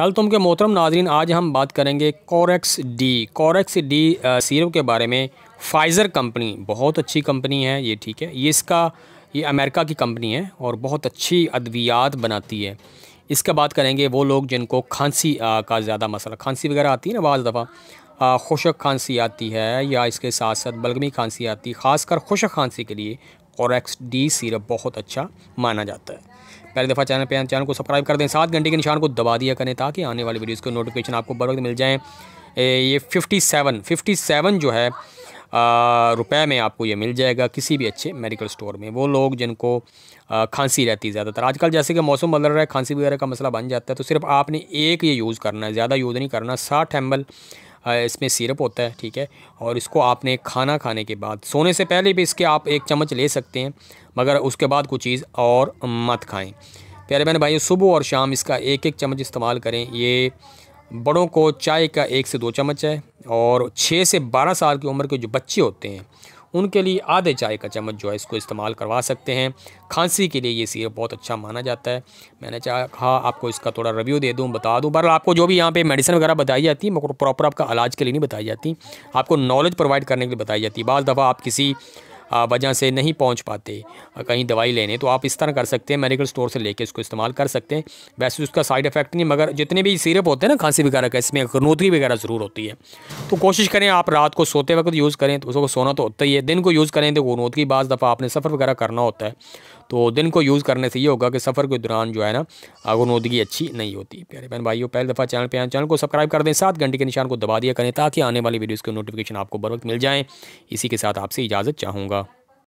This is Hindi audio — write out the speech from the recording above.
तुम के मोहतरम नाजरीन आज हम बात करेंगे Corex D Corex D serum के बारे में फाइज़र कंपनी बहुत अच्छी कंपनी है ये ठीक है ये इसका ये अमेरिका की कंपनी है और बहुत अच्छी अद्वियात बनाती है इसका बात करेंगे वो लोग जिनको खांसी का ज़्यादा मसला खांसी वगैरह आती है ना बज दफ़ा खुशक खांसी आती है या इसके साथ साथ बलगमी खांसी आती है ख़ासकर खुशक खांसी के लिए कोरेक्स डी सीरप बहुत अच्छा माना जाता है पहली दफ़ा चैनल पर चैनल को सब्सक्राइब कर दें सात घंटे के निशान को दबा दिया करें ताकि आने वाली वीडियोज़ के नोटिफिकेशन आपको बर्वक मिल जाएँ ये फिफ्टी सेवन फिफ्टी सेवन जो है रुपए में आपको ये मिल जाएगा किसी भी अच्छे मेडिकल स्टोर में वो लोग जिनको खांसी रहती है ज़्यादातर आजकल जैसे कि मौसम बदल रहा है खांसी वगैरह का मसला बन जाता है तो सिर्फ आपने एक ये यूज़ करना है ज़्यादा यूज़ नहीं करना साठ एम इसमें सिरप होता है ठीक है और इसको आपने खाना खाने के बाद सोने से पहले भी इसके आप एक चम्मच ले सकते हैं मगर उसके बाद कुछ चीज़ और मत खाएँ प्यारे बहन भाई सुबह और शाम इसका एक एक चम्मच इस्तेमाल करें ये बड़ों को चाय का एक से दो चम्मच है और छः से बारह साल की उम्र के जो बच्चे होते हैं उनके लिए आधे चाय का चम्मच जो है इसको इस्तेमाल करवा सकते हैं खांसी के लिए ये सिरप बहुत अच्छा माना जाता है मैंने चाह कहा आपको इसका थोड़ा रिव्यू दे दूँ बता दूँ बहर आपको जो भी यहाँ पर मेडिसिन वगैरह बताई जाती है प्रॉपर आपका इलाज के लिए नहीं बताई जाती आपको नॉलेज प्रोवाइड करने के लिए बताई जाती है बाद दफ़ा आप किसी वजह से नहीं पहुँच पाते कहीं दवाई लेने तो आप इस तरह कर सकते हैं मेडिकल स्टोर से लेके इसको इस्तेमाल कर सकते हैं वैसे तो उसका साइड इफेक्ट नहीं मगर जितने भी सिरप होते हैं ना खांसी वगैरह का इसमें गनोदगी वगैरह ज़रूर होती है तो कोशिश करें आप रात को सोते वक्त यूज़ करें तो उसको सोना तो होता ही है दिन को यूज़ करें तो गनोदगी बाज़ दफ़ा आपने सफ़र वगैरह करना होता है तो दिन को यूज़ करने से ये होगा कि सफ़र के दौरान जो है ना गनोदगी अच्छी नहीं होती प्यारे बहन भाइयों पहली दफ़ा चैनल पर आए चैनल को सब्सक्राइब कर दें सात घंटे के निशान को दबा दिया करें ताकि आने वाली वीडियोज़ के नोटिफिकेशन आपको बर वक्त मिल जाएँ इसी के साथ आपसे इजाज़त चाहूँगा